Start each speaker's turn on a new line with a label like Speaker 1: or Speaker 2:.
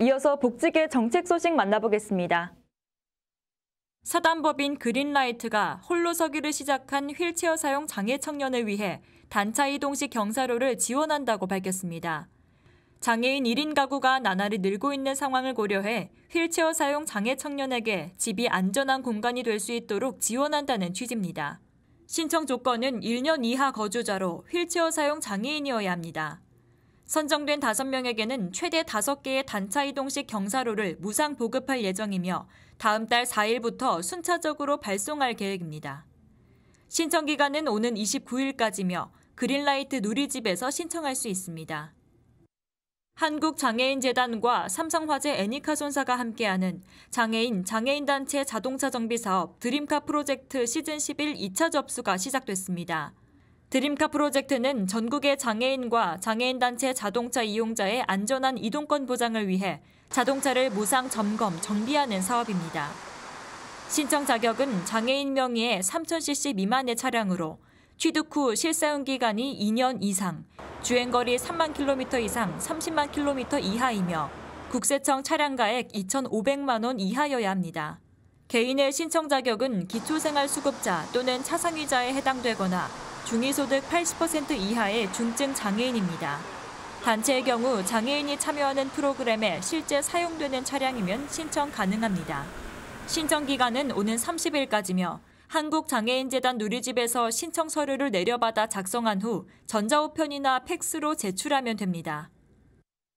Speaker 1: 이어서 복지계 정책 소식 만나보겠습니다. 사단법인 그린라이트가 홀로 서기를 시작한 휠체어 사용 장애 청년을 위해 단차 이동식 경사로를 지원한다고 밝혔습니다. 장애인 1인 가구가 나날이 늘고 있는 상황을 고려해 휠체어 사용 장애 청년에게 집이 안전한 공간이 될 수 있도록 지원한다는 취지입니다. 신청 조건은 1년 이하 거주자로 휠체어 사용 장애인이어야 합니다. 선정된 5명에게는 최대 5개의 단차 이동식 경사로를 무상 보급할 예정이며 다음 달 4일부터 순차적으로 발송할 계획입니다. 신청 기간은 오는 29일까지며 그린라이트 누리집에서 신청할 수 있습니다. 한국장애인재단과 삼성화재 애니카손사가 함께하는 장애인 장애인단체 자동차 정비 사업 드림카 프로젝트 시즌 11 2차 접수가 시작됐습니다. 드림카 프로젝트는 전국의 장애인과 장애인단체 자동차 이용자의 안전한 이동권 보장을 위해 자동차를 무상 점검, 정비하는 사업입니다. 신청 자격은 장애인 명의의 3000cc 미만의 차량으로 취득 후 실사용 기간이 2년 이상, 주행거리 3만 킬로 이상 30만 킬로 이하이며 국세청 차량가액 2,500만 원 이하여야 합니다. 개인의 신청 자격은 기초생활수급자 또는 차상위자에 해당되거나 중위소득 80% 이하의 중증 장애인입니다. 단체의 경우 장애인이 참여하는 프로그램에 실제 사용되는 차량이면 신청 가능합니다. 신청 기간은 오는 30일까지며 한국장애인재단 누리집에서 신청 서류를 내려받아 작성한 후 전자우편이나 팩스로 제출하면 됩니다.